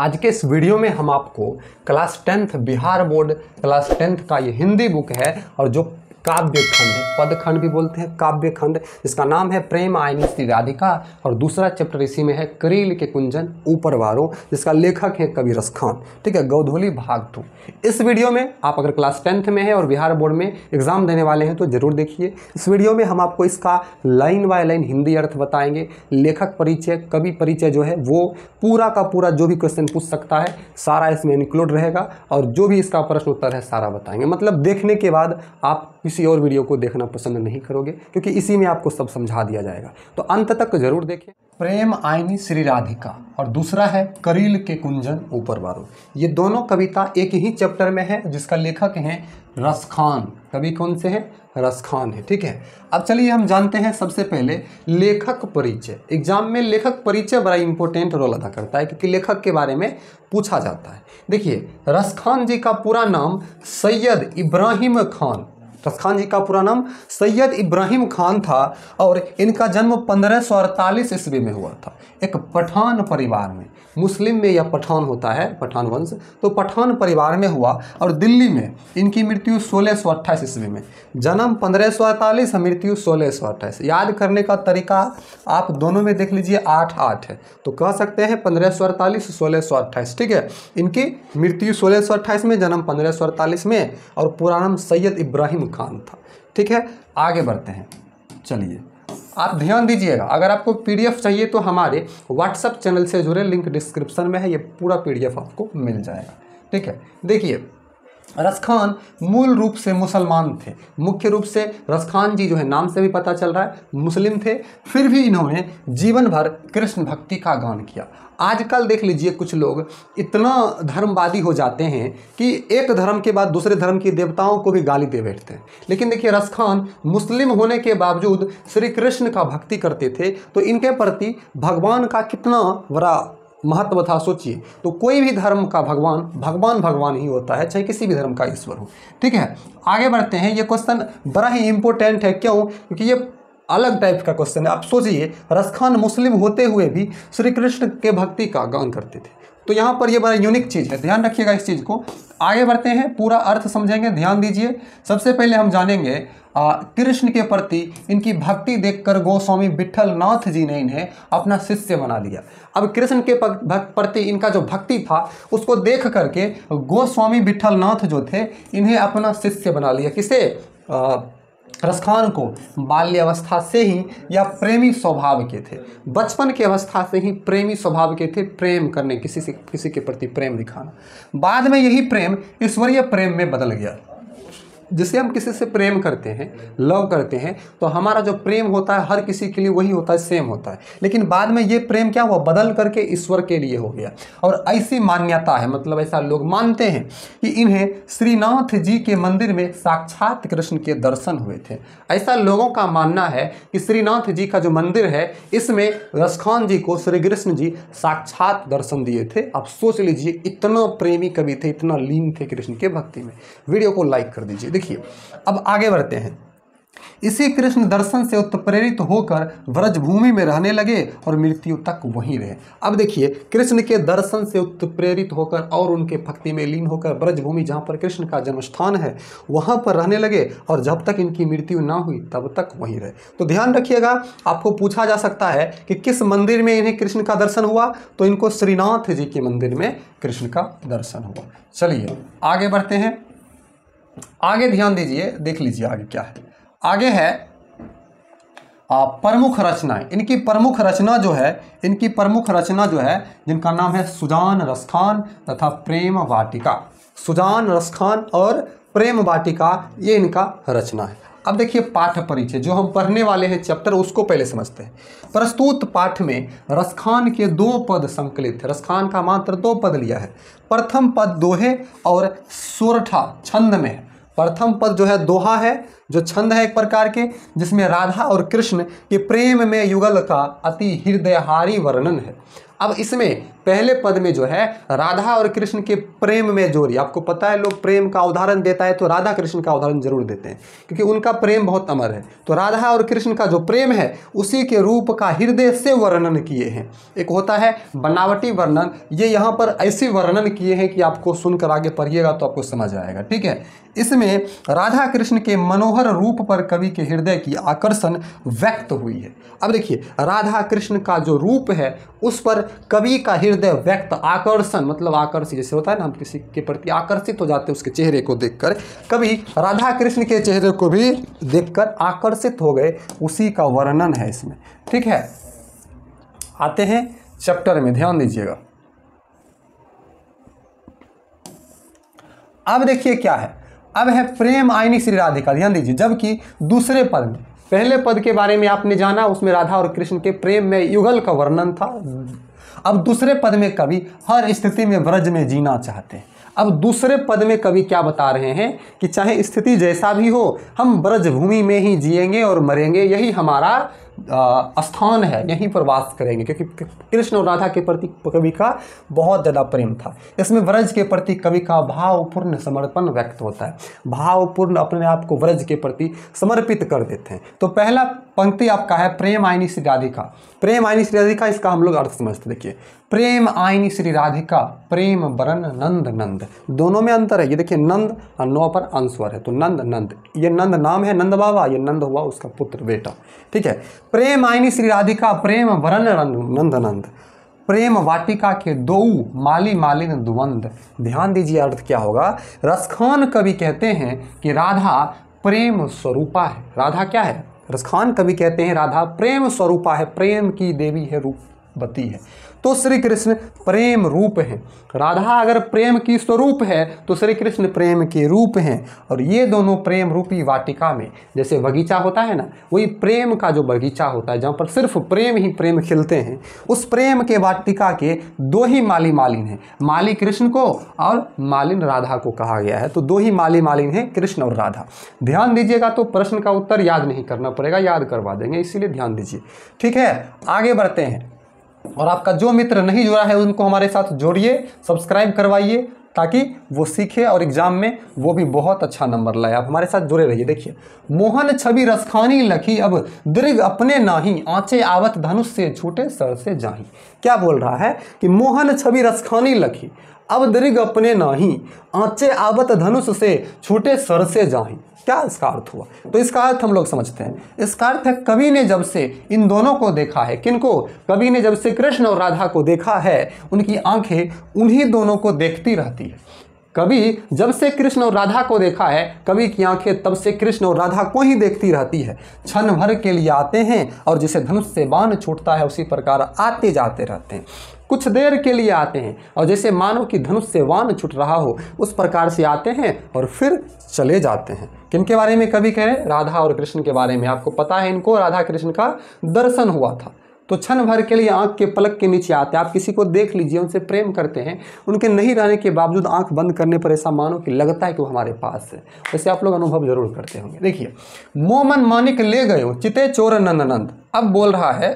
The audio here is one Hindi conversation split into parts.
आज के इस वीडियो में हम आपको class tenth Bihar board class tenth का ये हिंदी बुक है और जो काव्य खंड पद खंड भी बोलते हैं काव्य खंड इसका नाम है प्रेम आयनी श्री राधिका और दूसरा चैप्टर इसी में है करेल के कुंजन ऊपर वारो जिसका लेखक है कबीर खान ठीक है गौधोली भाग दो इस वीडियो में आप अगर क्लास टेंथ में है और बिहार बोर्ड में एग्जाम देने वाले हैं तो जरूर देखिए इस वीडियो में हम आपको इसका लाइन बाय लाइन हिंदी अर्थ बताएंगे लेखक परिचय कवि परिचय जो है वो पूरा का पूरा जो भी क्वेश्चन पूछ सकता है सारा इसमें इंक्लूड रहेगा और जो भी इसका प्रश्न उत्तर है सारा बताएंगे मतलब देखने के बाद आप किसी और वीडियो को देखना पसंद नहीं करोगे क्योंकि इसी में आपको सब समझा दिया जाएगा तो अंत तक जरूर देखें प्रेम आयनी श्री राधिका और दूसरा है करील के कुंजन ऊपर वारो ये दोनों कविता एक ही चैप्टर में है जिसका लेखक है रसखान कवि कौन से हैं रसखान है ठीक है अब चलिए हम जानते हैं सबसे पहले लेखक परिचय एग्जाम में लेखक परिचय बड़ा इंपॉर्टेंट रोल अदा करता है क्योंकि लेखक के बारे में पूछा जाता है देखिए रसखान जी का पूरा नाम सैयद इब्राहिम खान खान जी का पूरा नाम सैयद इब्राहिम खान था और इनका जन्म पंद्रह ईस्वी में हुआ था एक पठान परिवार में मुस्लिम में यह पठान होता है पठान वंश तो पठान परिवार में हुआ और दिल्ली में इनकी मृत्यु सोलह सौ अट्ठाईस ईस्वी में जन्म पंद्रह सौ अड़तालीस मृत्यु सोलह सौ अट्ठाईस याद करने का तरीका आप दोनों में देख लीजिए आठ आठ है तो कह सकते हैं पंद्रह सौ अड़तालीस सोलह सौ अट्ठाईस ठीक है इनकी मृत्यु सोलह सौ अट्ठाईस में जन्म पंद्रह सौ अड़तालीस में और पुराना सैयद इब्राहिम खान था ठीक है आगे बढ़ते हैं चलिए आप ध्यान दीजिएगा अगर आपको पीडीएफ चाहिए तो हमारे व्हाट्सअप चैनल से जुड़े लिंक डिस्क्रिप्शन में है ये पूरा पीडीएफ आपको मिल जाएगा ठीक है देखिए रसखान मूल रूप से मुसलमान थे मुख्य रूप से रसखान जी जो है नाम से भी पता चल रहा है मुस्लिम थे फिर भी इन्होंने जीवन भर कृष्ण भक्ति का गान किया आजकल देख लीजिए कुछ लोग इतना धर्मवादी हो जाते हैं कि एक धर्म के बाद दूसरे धर्म की देवताओं को भी गाली दे बैठते हैं लेकिन देखिए रसखान मुस्लिम होने के बावजूद श्री कृष्ण का भक्ति करते थे तो इनके प्रति भगवान का कितना बड़ा महत्व था सोचिए तो कोई भी धर्म का भगवान भगवान भगवान ही होता है चाहे किसी भी धर्म का ईश्वर हो ठीक है आगे बढ़ते हैं ये क्वेश्चन बड़ा ही इंपॉर्टेंट है क्यों क्योंकि ये अलग टाइप का क्वेश्चन है आप सोचिए रसखान मुस्लिम होते हुए भी श्री कृष्ण के भक्ति का गान करते थे तो यहाँ पर ये बड़ा यूनिक चीज़ है ध्यान रखिएगा इस चीज़ को आगे बढ़ते हैं पूरा अर्थ समझेंगे ध्यान दीजिए सबसे पहले हम जानेंगे कृष्ण के प्रति इनकी भक्ति देखकर गोस्वामी विठल नाथ जी ने इन्हें अपना शिष्य बना लिया अब कृष्ण के प्रति इनका जो भक्ति था उसको देख करके गोस्वामी विठल नाथ जो थे इन्हें अपना शिष्य बना लिया किसे रसखान को बाल्यावस्था से ही या प्रेमी स्वभाव के थे बचपन की अवस्था से ही प्रेमी स्वभाव के थे प्रेम करने किसी से किसी के प्रति प्रेम दिखाना बाद में यही प्रेम ईश्वरीय प्रेम में बदल गया जिसे हम किसी से प्रेम करते हैं लव करते हैं तो हमारा जो प्रेम होता है हर किसी के लिए वही होता है सेम होता है लेकिन बाद में ये प्रेम क्या हुआ बदल करके ईश्वर के लिए हो गया और ऐसी मान्यता है मतलब ऐसा लोग मानते हैं कि इन्हें श्रीनाथ जी के मंदिर में साक्षात कृष्ण के दर्शन हुए थे ऐसा लोगों का मानना है कि श्रीनाथ जी का जो मंदिर है इसमें रसखान जी को श्री कृष्ण जी साक्षात दर्शन दिए थे आप सोच लीजिए इतना प्रेमी कवि थे इतना लीन थे कृष्ण के भक्ति में वीडियो को लाइक कर दीजिए देखिए अब आगे बढ़ते हैं इसी कृष्ण दर्शन से उत्प्रेरित होकर व्रजभूमि में रहने लगे और मृत्यु तक वहीं रहे अब देखिए कृष्ण के दर्शन से उत्प्रेरित होकर और उनके भक्ति में लीन होकर व्रजभूमि जहाँ पर कृष्ण का जन्मस्थान है वहाँ पर रहने लगे और जब तक इनकी मृत्यु ना हुई तब तक वहीं रहे तो ध्यान रखिएगा आपको पूछा जा सकता है कि किस मंदिर में इन्हें कृष्ण का दर्शन हुआ तो इनको श्रीनाथ जी के मंदिर में कृष्ण का दर्शन हुआ चलिए आगे बढ़ते हैं आगे ध्यान दीजिए देख लीजिए आगे क्या है आगे है प्रमुख रचनाएं इनकी प्रमुख रचना जो है इनकी प्रमुख रचना जो है जिनका नाम है सुजान रसखान तथा प्रेम वाटिका सुजान रसखान और प्रेम वाटिका ये इनका रचना है अब देखिए पाठ परिचय जो हम पढ़ने वाले हैं चैप्टर उसको पहले समझते हैं प्रस्तुत पाठ में रसखान के दो पद संकलित है रसखान का मात्र दो पद लिया है प्रथम पद दोहे और सोरठा छंद में है प्रथम पद जो है दोहा है जो छंद है एक प्रकार के जिसमें राधा और कृष्ण के प्रेम में युगल का अति हृदयहारी वर्णन है अब इसमें पहले पद में जो है राधा और कृष्ण के प्रेम में जोड़ी आपको पता है लोग प्रेम का उदाहरण देता है तो राधा कृष्ण का उदाहरण जरूर देते हैं क्योंकि उनका प्रेम बहुत अमर है तो राधा और कृष्ण का जो प्रेम है उसी के रूप का हृदय से वर्णन किए हैं एक होता है बनावटी वर्णन ये यहाँ पर ऐसे वर्णन किए हैं कि आपको सुनकर आगे पढ़िएगा तो आपको समझ आएगा ठीक है इसमें राधा कृष्ण के मनोहर रूप पर कवि के हृदय की आकर्षण व्यक्त हुई है अब देखिए राधा कृष्ण का जो रूप है उस पर कवि का हृदय व्यक्त आकर्षण मतलब आकर्षित जैसे होता है ना हम किसी के प्रति आकर्षित हो जाते हैं उसके चेहरे को देखकर कवि राधा कृष्ण के चेहरे को भी देखकर आकर्षित हो गए उसी का वर्णन है इसमें ठीक है आते हैं चैप्टर में ध्यान दीजिएगा अब देखिए क्या है अब है प्रेम आयनी श्री राधिका ध्यान दीजिए जबकि दूसरे पद में पहले पद के बारे में आपने जाना उसमें राधा और कृष्ण के प्रेम में युगल का वर्णन था अब दूसरे पद में कवि हर स्थिति में व्रज में जीना चाहते हैं अब दूसरे पद में कवि क्या बता रहे हैं कि चाहे स्थिति जैसा भी हो हम ब्रज भूमि में ही जिएंगे और मरेंगे यही हमारा आ, स्थान है यहीं पर वास करेंगे क्योंकि कृष्ण और राधा के प्रति कवि का बहुत ज़्यादा प्रेम था इसमें व्रज के प्रति कवि का भावपूर्ण समर्पण व्यक्त होता है भावपूर्ण अपने आप को व्रज के प्रति समर्पित कर देते हैं तो पहला पंक्ति आपका है प्रेम आयनी श्री राधिका प्रेम आयनी श्री राधिका इसका हम लोग अर्थ समझते देखिए प्रेम आयनी श्री राधिका प्रेम बरन नंद नंद दोनों में अंतर है ये देखिए नंद और नौ पर अंस्वर है तो नंद नंद ये नंद नाम है नंद बाबा ये नंद हुआ उसका पुत्र बेटा ठीक है प्रेम आयनी श्री राधिका प्रेम बरन नंद नंद प्रेम वाटिका के दो माली मालिन द्वंद ध्यान दीजिए अर्थ क्या होगा रसखान कवि कहते हैं कि राधा प्रेम स्वरूपा है राधा क्या है रसखान कवि कहते हैं राधा प्रेम स्वरूपा है प्रेम की देवी है रूप बती है तो श्री कृष्ण प्रेम रूप हैं राधा अगर प्रेम की स्वरूप है तो श्री कृष्ण प्रेम के रूप हैं और ये दोनों प्रेम रूपी वाटिका में जैसे बगीचा होता है ना वही प्रेम का जो बगीचा होता है जहाँ पर सिर्फ प्रेम ही प्रेम खिलते हैं उस प्रेम के वाटिका के दो ही माली मालिन हैं माली कृष्ण को और मालिन राधा को कहा गया है तो दो ही माली मालिन हैं कृष्ण और राधा ध्यान दीजिएगा तो प्रश्न का उत्तर याद नहीं करना पड़ेगा याद करवा देंगे इसीलिए ध्यान दीजिए ठीक है आगे बढ़ते हैं और आपका जो मित्र नहीं जुड़ा है उनको हमारे साथ जोड़िए सब्सक्राइब करवाइए ताकि वो सीखे और एग्ज़ाम में वो भी बहुत अच्छा नंबर लाए आप हमारे साथ जुड़े रहिए देखिए मोहन छवि रसखानी लखी अब दीर्घ अपने नाही आँचे आवत धनुष से छूटे सर से जाही क्या बोल रहा है कि मोहन छवि रसखानी लखी अब दीर्घ अपने नाही आँचे आवत धनुष से छूटे सर से जाही क्या इसका अर्थ हुआ तो इसका अर्थ हम लोग समझते हैं इसका अर्थ है कवि ने जब से इन दोनों को देखा है किनको कवि ने जब से कृष्ण और राधा को देखा है उनकी आंखें उन्हीं दोनों को देखती रहती है कभी जब से कृष्ण और राधा को देखा है कवि की आंखें तब से कृष्ण और राधा को ही देखती रहती है क्षण भर के लिए आते हैं और जिसे धनुष से बाण छूटता है उसी प्रकार आते जाते रहते हैं कुछ देर के लिए आते हैं और जैसे मानो कि धनुष से वान छुट रहा हो उस प्रकार से आते हैं और फिर चले जाते हैं किन के बारे में कभी कह रहे हैं राधा और कृष्ण के बारे में आपको पता है इनको राधा कृष्ण का दर्शन हुआ था तो क्षण भर के लिए आंख के पलक के नीचे आते हैं आप किसी को देख लीजिए उनसे प्रेम करते हैं उनके नहीं रहने के बावजूद आंख बंद करने पर ऐसा मानो कि लगता है कि वो हमारे पास है वैसे आप लोग अनुभव जरूर करते होंगे देखिए मोमन मानिक ले गए चिते चोर नंद अब बोल रहा है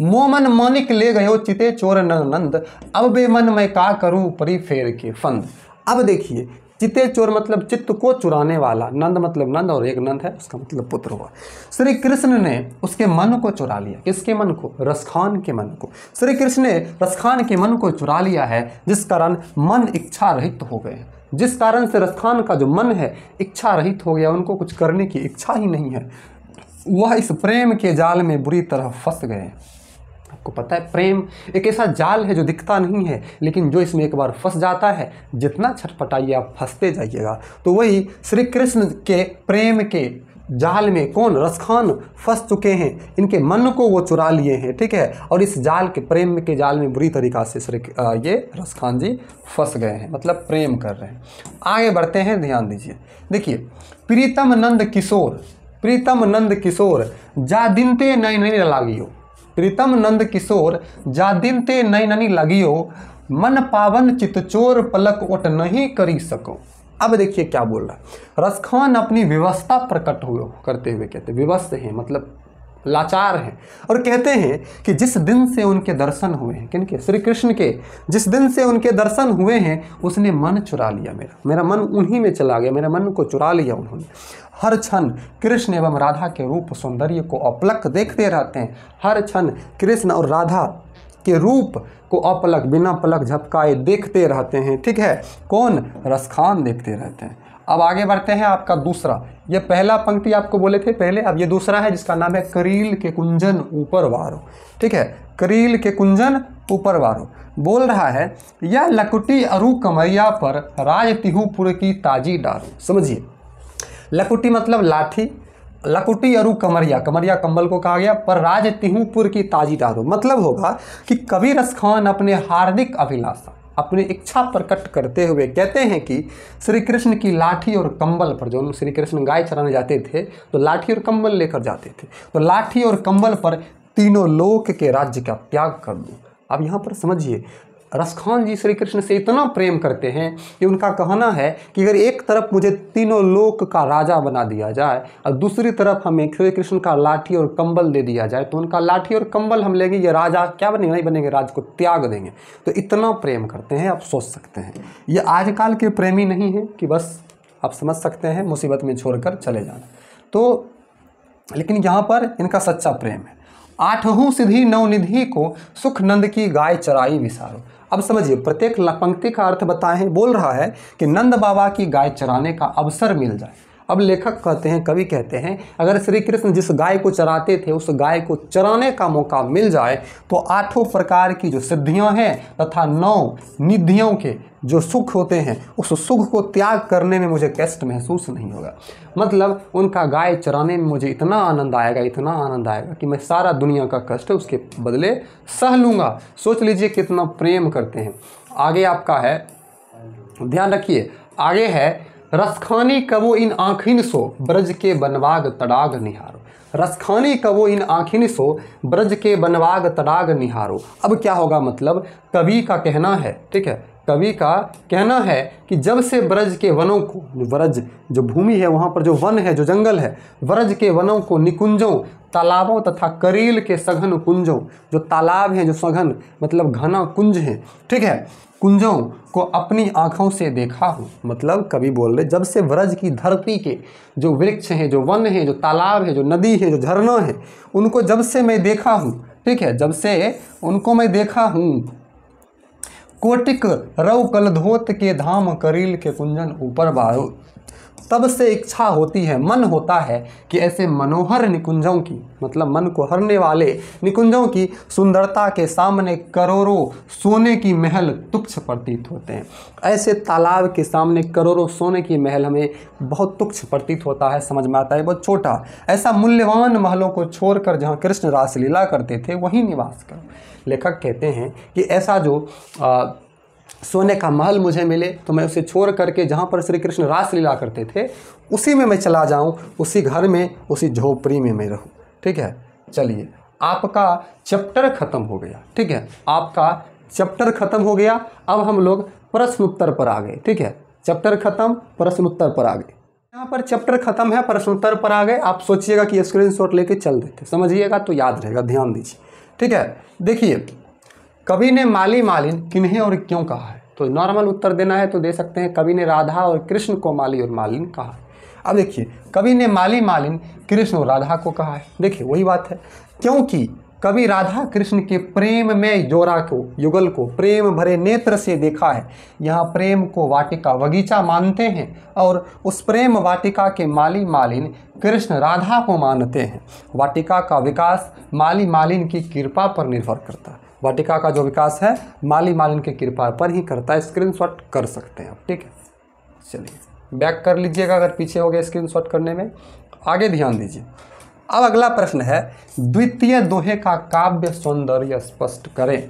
मोमन मानिक ले हो चिते चोर नंद अब मन मैं का करूँ परी फेर के फंद अब देखिए चिते चोर मतलब चित्त को चुराने वाला नंद मतलब नंद और एक नंद है उसका मतलब पुत्र हुआ श्री कृष्ण ने उसके मन को चुरा लिया किसके मन को रसखान के मन को श्री कृष्ण ने रसखान के मन को चुरा लिया है जिस कारण मन इच्छा रहित हो गए जिस कारण से रसखान का जो मन है इच्छा रहित हो गया उनको कुछ करने की इच्छा ही नहीं है वह इस प्रेम के जाल में बुरी तरह फंस गए आपको पता है प्रेम एक ऐसा जाल है जो दिखता नहीं है लेकिन जो इसमें एक बार फंस जाता है जितना छटपटाइए आप फंसते जाइएगा तो वही श्री कृष्ण के प्रेम के जाल में कौन रसखान फंस चुके हैं इनके मन को वो चुरा लिए हैं ठीक है और इस जाल के प्रेम के जाल में बुरी तरीक़ा से श्री ये रसखान जी फंस गए हैं मतलब प्रेम कर रहे हैं आगे बढ़ते हैं ध्यान दीजिए देखिए प्रीतम नंद किशोर प्रीतम नंद किशोर जा दिन ते नई ननी लागियो प्रीतम नंद किशोर जा दिन ते नई ननी लागियो मन पावन चितचोर पलक उठ नहीं करी सको अब देखिए क्या बोल रहा है रसखान अपनी व्यवस्था प्रकट हुए करते हुए कहते विवस्थ हैं मतलब लाचार हैं और कहते हैं कि जिस दिन से उनके दर्शन हुए हैं किनके श्री कृष्ण के जिस दिन से उनके दर्शन हुए हैं उसने मन चुरा लिया मेरा मेरा मन उन्हीं में चला गया मेरा मन को चुरा लिया उन्होंने हर क्षण कृष्ण एवं राधा के रूप सौंदर्य को अपलक देखते रहते हैं हर क्षण कृष्ण और राधा के रूप को अपलक बिना पलक झपकाए देखते रहते हैं ठीक है कौन रसखान देखते रहते हैं अब आगे बढ़ते हैं आपका दूसरा ये पहला पंक्ति आपको बोले थे पहले अब ये दूसरा है जिसका नाम है करील के कुंजन ऊपर वारो ठीक है करील के कुंजन ऊपर वारो बोल रहा है यह लकुटी अरु कमैया पर राज तिहुपुर की ताजी डारो समझिए लकुटी मतलब लाठी लकुटी अरु कमरिया कमरिया कम्बल को कहा गया पर राज तिहुपुर की ताजी दारू मतलब होगा कि कबीर खान अपने हार्दिक अभिलाषा अपनी इच्छा प्रकट करते हुए कहते हैं कि श्री कृष्ण की लाठी और कंबल पर जो श्री कृष्ण गाय चराने जाते थे तो लाठी और कंबल लेकर जाते थे तो लाठी और कंबल पर तीनों लोक के राज्य का त्याग कर दूँ अब यहाँ पर समझिए रसखान जी श्री कृष्ण से इतना प्रेम करते हैं कि उनका कहना है कि अगर एक तरफ मुझे तीनों लोक का राजा बना दिया जाए और दूसरी तरफ हमें श्री कृष्ण का लाठी और कंबल दे दिया जाए तो उनका लाठी और कंबल हम लेंगे ये राजा क्या बनेंगे नहीं बनेंगे राज को त्याग देंगे तो इतना प्रेम करते हैं आप सोच सकते हैं ये आजकल के प्रेमी नहीं हैं कि बस आप समझ सकते हैं मुसीबत में छोड़कर चले जाना तो लेकिन यहाँ पर इनका सच्चा प्रेम है आठहू सिद्धि नवनिधि को सुख नंद की गाय चराई विसारो अब समझिए प्रत्येक पंक्ति का अर्थ बताएं बोल रहा है कि नंद बाबा की गाय चराने का अवसर मिल जाए अब लेखक कहते हैं कवि कहते हैं अगर श्री कृष्ण जिस गाय को चराते थे उस गाय को चराने का मौका मिल जाए तो आठों प्रकार की जो सिद्धियां हैं तथा नौ निधियों के जो सुख होते हैं उस सुख को त्याग करने में मुझे कष्ट महसूस नहीं होगा मतलब उनका गाय चराने में मुझे इतना आनंद आएगा इतना आनंद आएगा कि मैं सारा दुनिया का कष्ट उसके बदले सह लूँगा सोच लीजिए कितना प्रेम करते हैं आगे आपका है ध्यान रखिए आगे है रसखानी कबो इन आँखिन सो ब्रज के बनवाग तड़ाग निहारो रसखानी कबो इन आँखिन सो ब्रज के बनवाग तड़ाग निहारो अब क्या होगा मतलब कवि का कहना है ठीक है कवि का कहना है कि जब से ब्रज के वनों को ब्रज जो भूमि है वहाँ पर जो वन है जो जंगल है ब्रज के वनों को निकुंजों तालाबों तथा करील के सघन कुंजों जो तालाब हैं जो सघन मतलब घना कुंज हैं ठीक है कुंजों को अपनी आँखों से देखा हूँ मतलब कभी बोल रहे जब से व्रज की धरती के जो वृक्ष हैं जो वन हैं जो तालाब है जो नदी है जो झरना है उनको जब से मैं देखा हूँ ठीक है जब से उनको मैं देखा हूँ कोटिक रव कलधोत के धाम करील के कुंजन ऊपर बारो तब से इच्छा होती है मन होता है कि ऐसे मनोहर निकुंजों की मतलब मन को हरने वाले निकुंजों की सुंदरता के सामने करोड़ों सोने की महल तुच्छ प्रतीत होते हैं ऐसे तालाब के सामने करोड़ों सोने की महल हमें बहुत तुच्छ प्रतीत होता है समझ में आता है बहुत छोटा ऐसा मूल्यवान महलों को छोड़कर जहाँ कृष्ण रासलीला करते थे वहीं निवास करो लेखक कहते हैं कि ऐसा जो आ, सोने का महल मुझे मिले तो मैं उसे छोड़ करके जहाँ पर श्री कृष्ण रासलीला करते थे उसी में मैं चला जाऊँ उसी घर में उसी झोपड़ी में मैं रहूँ ठीक है चलिए आपका चैप्टर ख़त्म हो गया ठीक है आपका चैप्टर ख़त्म हो गया अब हम लोग प्रश्न उत्तर पर आ गए ठीक है चैप्टर ख़त्म प्रश्न उत्तर पर आ गए यहाँ पर चैप्टर खत्म है प्रश्न उत्तर पर आ गए आप सोचिएगा कि स्क्रीन शॉट लेके चल देते समझिएगा तो याद रहेगा ध्यान दीजिए ठीक है देखिए कवि ने माली मालिन किन्हें और क्यों कहा है तो नॉर्मल उत्तर देना है तो दे सकते हैं कवि ने राधा और कृष्ण को माली और मालिन कहा है अब देखिए कवि ने माली मालिन कृष्ण और राधा को कहा है देखिए वही बात है क्योंकि कवि राधा कृष्ण के प्रेम में जोरा को युगल को प्रेम भरे नेत्र से देखा है यहाँ प्रेम को वाटिका बगीचा मानते हैं और उस प्रेम वाटिका के माली मालिन कृष्ण राधा को मानते हैं वाटिका का विकास माली मालिन की कृपा पर निर्भर करता है वाटिका का जो विकास है माली मालिन की कृपा पर ही करता है स्क्रीन कर सकते हैं आप ठीक है चलिए बैक कर लीजिएगा अगर पीछे हो गया स्क्रीन करने में आगे ध्यान दीजिए अब अगला प्रश्न है द्वितीय दोहे का काव्य सौंदर्य स्पष्ट करें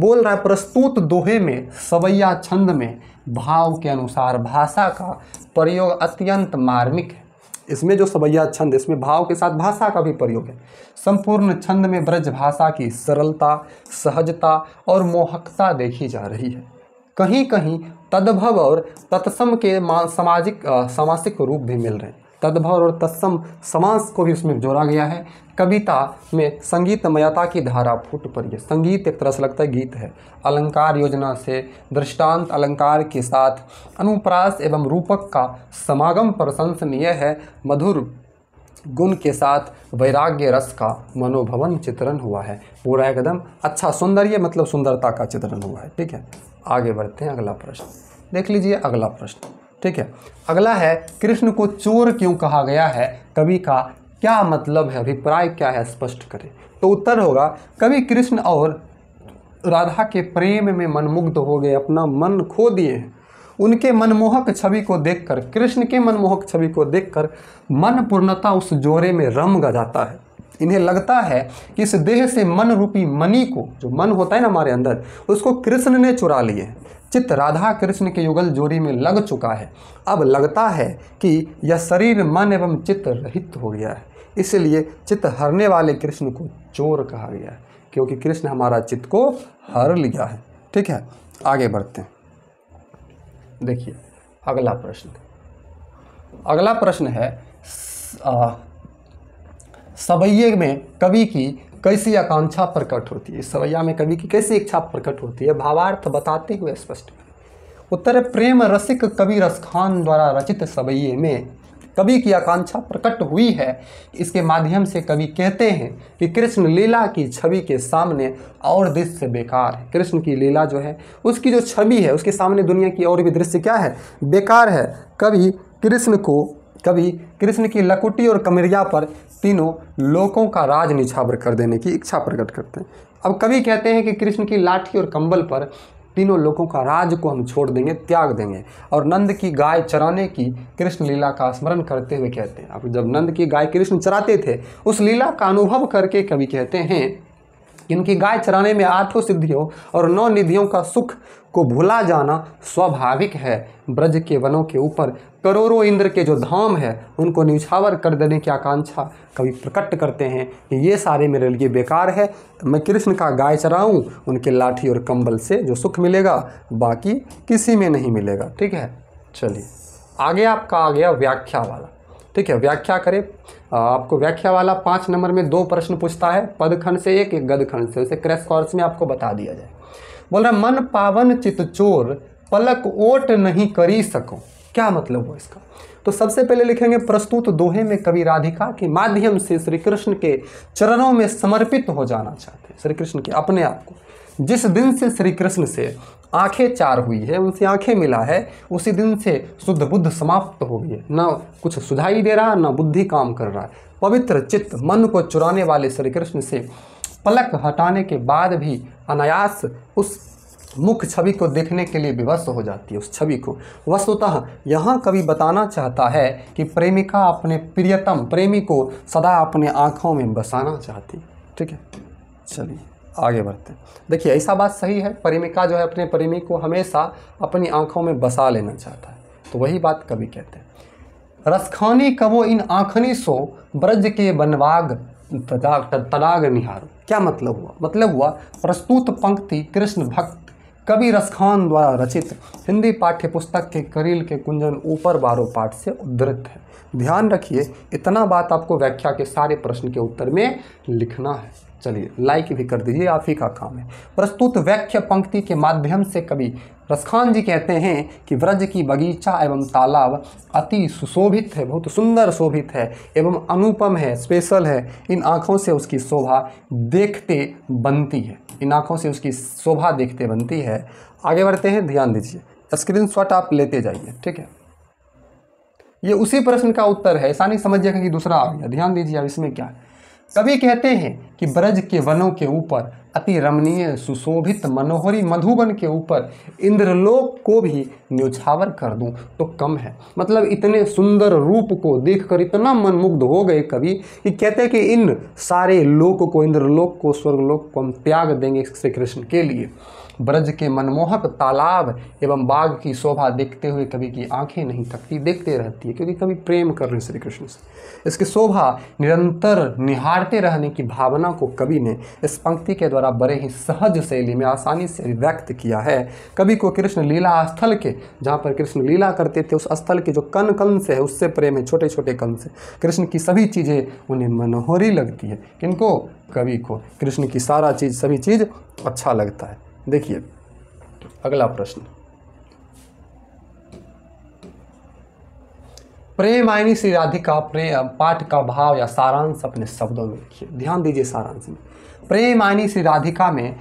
बोल रहा है प्रस्तुत दोहे में सवैया छंद में भाव के अनुसार भाषा का प्रयोग अत्यंत मार्मिक है इसमें जो सवैया छंद इसमें भाव के साथ भाषा का भी प्रयोग है संपूर्ण छंद में ब्रज भाषा की सरलता सहजता और मोहकता देखी जा रही है कहीं कहीं तद्भव और तत्सम के सामाजिक सामासिक रूप भी मिल रहे हैं तद्भव और तत्सम समास को भी उसमें जोड़ा गया है कविता में संगीतमयता की धारा फूट पड़ी है संगीत एक तरह से लगता है गीत है अलंकार योजना से दृष्टांत अलंकार के साथ अनुप्रास एवं रूपक का समागम प्रशंसनीय है मधुर गुण के साथ वैराग्य रस का मनोभवन चित्रण हुआ है पूरा एकदम अच्छा सौंदर्य मतलब सुंदरता का चित्रण हुआ है ठीक है आगे बढ़ते हैं अगला प्रश्न देख लीजिए अगला प्रश्न ठीक है अगला है कृष्ण को चोर क्यों कहा गया है कवि का क्या मतलब है अभिप्राय क्या है स्पष्ट करें तो उत्तर होगा कवि कृष्ण और राधा के प्रेम में मनमुग्ध हो गए अपना मन खो दिए हैं उनके मनमोहक छवि को देखकर कृष्ण के मनमोहक छवि को देखकर मन पूर्णता उस जोरे में रम ग जाता है इन्हें लगता है कि इस देह से मन रूपी मनी को जो मन होता है ना हमारे अंदर उसको कृष्ण ने चुरा लिए चित्त राधा कृष्ण के युगल जोड़ी में लग चुका है अब लगता है कि यह शरीर मन एवं चित्त रहित हो गया है इसलिए चित्त हरने वाले कृष्ण को चोर कहा गया है क्योंकि कृष्ण हमारा चित्त को हर लिया है ठीक है आगे बढ़ते हैं देखिए अगला प्रश्न अगला प्रश्न है सबैये में कवि की कैसी आकांक्षा प्रकट होती है सवैया में कवि की कैसी इच्छा प्रकट होती है भावार्थ बताते हुए स्पष्ट उत्तर प्रेम रसिक कवि रसखान द्वारा रचित सवैये में कवि की आकांक्षा प्रकट हुई है इसके माध्यम से कवि कहते हैं कि कृष्ण लीला की छवि के सामने और दृश्य बेकार है कृष्ण की लीला जो है उसकी जो छवि है उसके सामने दुनिया की और भी दृश्य क्या है बेकार है कवि कृष्ण को कभी कृष्ण की लकुटी और कमरिया पर तीनों लोकों का राज निछावर कर देने की इच्छा प्रकट करते हैं अब कभी कहते हैं कि कृष्ण की लाठी और कंबल पर तीनों लोगों का राज को हम छोड़ देंगे त्याग देंगे और नंद की गाय चराने की कृष्ण लीला का स्मरण करते हुए कहते हैं अब जब नंद की गाय कृष्ण चराते थे उस लीला का अनुभव करके कवि कहते हैं इनकी गाय चराने में आठों सिद्धियों और नौ निधियों का सुख को भुला जाना स्वाभाविक है ब्रज के वनों के ऊपर करोड़ों इंद्र के जो धाम है उनको न्यौछावर कर देने की आकांक्षा कवि प्रकट करते हैं कि ये सारे मेरे लिए बेकार है तो मैं कृष्ण का गाय चराऊँ उनके लाठी और कंबल से जो सुख मिलेगा बाकी किसी में नहीं मिलेगा ठीक है चलिए आगे आपका आ गया व्याख्या वाला ठीक है व्याख्या करें आपको व्याख्या वाला पाँच नंबर में दो प्रश्न पूछता है पद खंड से एक एक गदखंड से उसे क्रैश कॉर्स में आपको बता दिया जाए बोल रहा मन पावन चित चोर पलक ओट नहीं करी सको क्या मतलब हुआ इसका तो सबसे पहले लिखेंगे प्रस्तुत दोहे में कवि राधिका के माध्यम से श्री कृष्ण के चरणों में समर्पित हो जाना चाहते हैं श्री कृष्ण के अपने आप को जिस दिन से श्री कृष्ण से आंखें चार हुई है उनसे आंखें मिला है उसी दिन से शुद्ध बुद्ध समाप्त हो गई है ना कुछ सुझाई दे रहा ना बुद्धि काम कर रहा है पवित्र चित्त मन को चुराने वाले श्री कृष्ण से पलक हटाने के बाद भी अनायास उस मुख्य छवि को देखने के लिए विवश हो जाती है उस छवि को वस्तुतः यहाँ कवि बताना चाहता है कि प्रेमिका अपने प्रियतम प्रेमी को सदा अपने आँखों में बसाना चाहती ठीक है चलिए आगे बढ़ते हैं देखिए ऐसा बात सही है प्रेमिका जो है अपने प्रेमी को हमेशा अपनी आँखों में बसा लेना चाहता है तो वही बात कवि कहते हैं रसखानी कवो इन आँखनी सो ब्रज के बनवाग तलाग निहार क्या मतलब हुआ मतलब हुआ प्रस्तुत पंक्ति कृष्ण भक्त कवि रसखान द्वारा रचित हिंदी पाठ्य पुस्तक के करील के कुंजन ऊपर बारो पाठ से उद्धृत है ध्यान रखिए इतना बात आपको व्याख्या के सारे प्रश्न के उत्तर में लिखना है चलिए लाइक भी कर दीजिए आप ही का काम है प्रस्तुत वैख्य पंक्ति के माध्यम से कवि रसखान जी कहते हैं कि व्रज की बगीचा एवं तालाब अति सुशोभित है बहुत सुंदर शोभित है एवं अनुपम है स्पेशल है इन आँखों से उसकी शोभा देखते बनती है इन आँखों से उसकी शोभा देखते बनती है आगे बढ़ते हैं ध्यान दीजिए शॉट आप लेते जाइए ठीक है ये उसी प्रश्न का उत्तर है ऐसा नहीं समझिएगा कि दूसरा आ गया ध्यान दीजिए अब इसमें क्या है कवि कहते हैं कि ब्रज के वनों के ऊपर अति रमणीय सुशोभित मनोहरी मधुबन के ऊपर इंद्रलोक को भी न्यौछावर कर दूं तो कम है मतलब इतने सुंदर रूप को देखकर इतना मनमुग्ध हो गए कवि कि कहते हैं कि इन सारे लोक को इंद्रलोक को स्वर्गलोक को हम त्याग देंगे श्री कृष्ण के लिए ब्रज के मनमोहक तालाब एवं बाग की शोभा देखते हुए कभी की आंखें नहीं थकती देखते रहती है क्योंकि कभी प्रेम कर रहे श्री कृष्ण से इसकी शोभा निरंतर निहारते रहने की भावना को कवि ने इस पंक्ति के द्वारा बड़े ही सहज शैली में आसानी से व्यक्त किया है कवि को कृष्ण लीला स्थल के जहाँ पर कृष्ण लीला करते थे उस स्थल के जो कन कन से है उससे प्रेम है छोटे छोटे कन से कृष्ण की सभी चीज़ें उन्हें मनोहरी लगती है किनको कवि को कृष्ण की सारा चीज़ सभी चीज़ अच्छा लगता है देखिए अगला प्रश्न प्रेम प्रेमायणी श्री राधिका प्रेम पाठ का भाव या सारांश अपने शब्दों में लिखिए ध्यान दीजिए सारांश में प्रेमायणी श्री राधिका में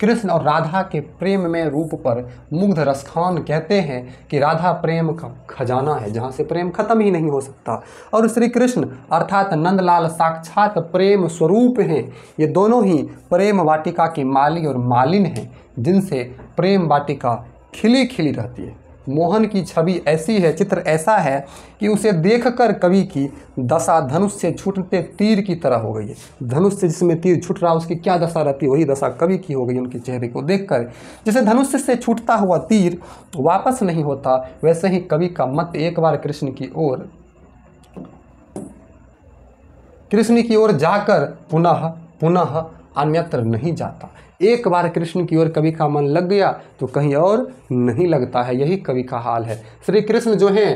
कृष्ण और राधा के प्रेम में रूप पर मुग्ध रसखान कहते हैं कि राधा प्रेम का खजाना है जहाँ से प्रेम खत्म ही नहीं हो सकता और श्री कृष्ण अर्थात नंदलाल साक्षात प्रेम स्वरूप हैं ये दोनों ही प्रेम वाटिका के माली और मालिन हैं जिनसे प्रेम वाटिका खिली खिली रहती है मोहन की छवि ऐसी है चित्र ऐसा है कि उसे देखकर कवि की दशा धनुष से छूटते तीर की तरह हो गई है धनुष से जिसमें तीर छूट रहा उसकी क्या दशा रहती है वही दशा कवि की हो गई उनके चेहरे को देखकर जैसे धनुष से छूटता हुआ तीर वापस नहीं होता वैसे ही कवि का मत एक बार कृष्ण की ओर कृष्ण की ओर जाकर पुनः पुनः अन्यत्र नहीं जाता एक बार कृष्ण की ओर कवि का मन लग गया तो कहीं और नहीं लगता है यही कवि का हाल है श्री कृष्ण जो हैं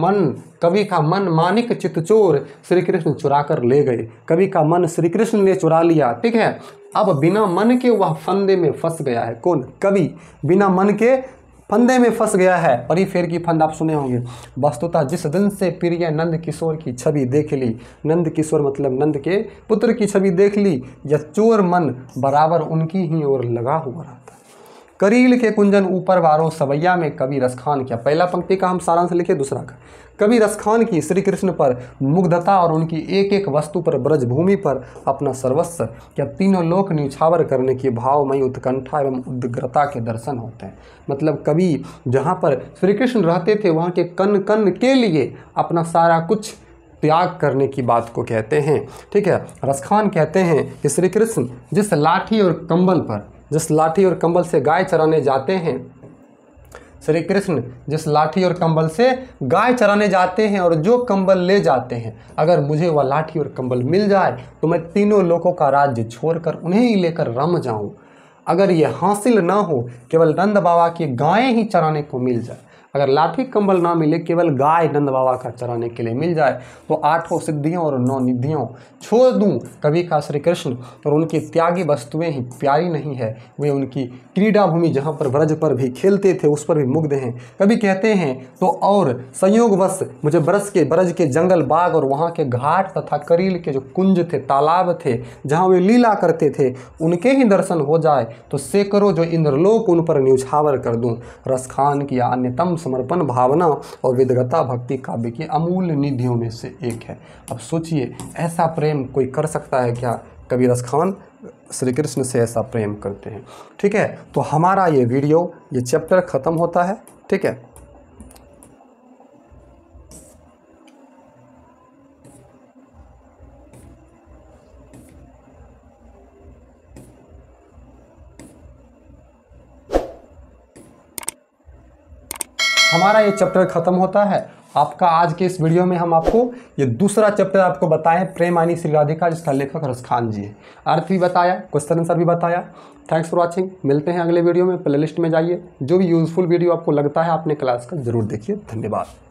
मन कवि का मन मानिक चोर श्री कृष्ण चुरा कर ले गए कवि का मन श्री कृष्ण ने चुरा लिया ठीक है अब बिना मन के वह फंदे में फंस गया है कौन कवि बिना मन के फंदे में फंस गया है और ये फेर की फंद आप सुने होंगे वास्तुता जिस दिन से प्रिय नंद किशोर की छवि देख ली नंद किशोर मतलब नंद के पुत्र की छवि देख ली या चोर मन बराबर उनकी ही ओर लगा हुआ रहता करील के कुंजन ऊपर वारो सवैया में कवि रसखान किया पहला पंक्ति का हम सारांश लिखे दूसरा का कवि रसखान की श्री कृष्ण पर मुग्धता और उनकी एक एक वस्तु पर ब्रजभूमि पर अपना सर्वस्व या तीनों लोक न्यूछावर करने की भावमयी उत्कंठा एवं उद्ग्रता के दर्शन होते हैं मतलब कवि जहाँ पर श्री कृष्ण रहते थे वहाँ के कन कन के लिए अपना सारा कुछ त्याग करने की बात को कहते हैं ठीक है रसखान कहते हैं कि श्री कृष्ण जिस लाठी और कंबल पर जिस लाठी और कंबल से गाय चराने जाते हैं श्री कृष्ण जिस लाठी और कंबल से गाय चराने जाते हैं और जो कंबल ले जाते हैं अगर मुझे वह लाठी और कंबल मिल जाए तो मैं तीनों लोगों का राज्य छोड़कर उन्हें ही लेकर रम जाऊं अगर ये हासिल ना हो केवल नंद बाबा की गायें ही चराने को मिल जाए अगर लाठी कंबल ना मिले केवल गाय नंद बाबा का चराने के लिए मिल जाए तो आठों सिद्धियों और नौ निधियों छोड़ दूँ कभी का श्री कृष्ण और उनकी त्यागी वस्तुएं ही प्यारी नहीं है वे उनकी क्रीडा भूमि जहाँ पर ब्रज पर भी खेलते थे उस पर भी मुग्ध हैं कभी कहते हैं तो और संयोगवश मुझे ब्रज के ब्रज के जंगल बाग और वहाँ के घाट तथा करील के जो कुंज थे तालाब थे जहाँ वे लीला करते थे उनके ही दर्शन हो जाए तो सैकड़ों जो इंद्रलोक उन पर न्यूछावर कर दूँ रसखान की अन्यतम समर्पण भावना और विधगता भक्ति काव्य की अमूल्य निधियों में से एक है अब सोचिए ऐसा प्रेम कोई कर सकता है क्या कबीरस खान श्री कृष्ण से ऐसा प्रेम करते हैं ठीक है तो हमारा ये वीडियो ये चैप्टर ख़त्म होता है ठीक है हमारा ये चैप्टर ख़त्म होता है आपका आज के इस वीडियो में हम आपको ये दूसरा चैप्टर आपको बताएं प्रेम आनी श्री राधिका जिसका लेखक रसखान जी है अर्थ भी बताया क्वेश्चन आंसर भी बताया थैंक्स फॉर वाचिंग मिलते हैं अगले वीडियो में प्लेलिस्ट में जाइए जो भी यूज़फुल वीडियो आपको लगता है आपने क्लास का जरूर देखिए धन्यवाद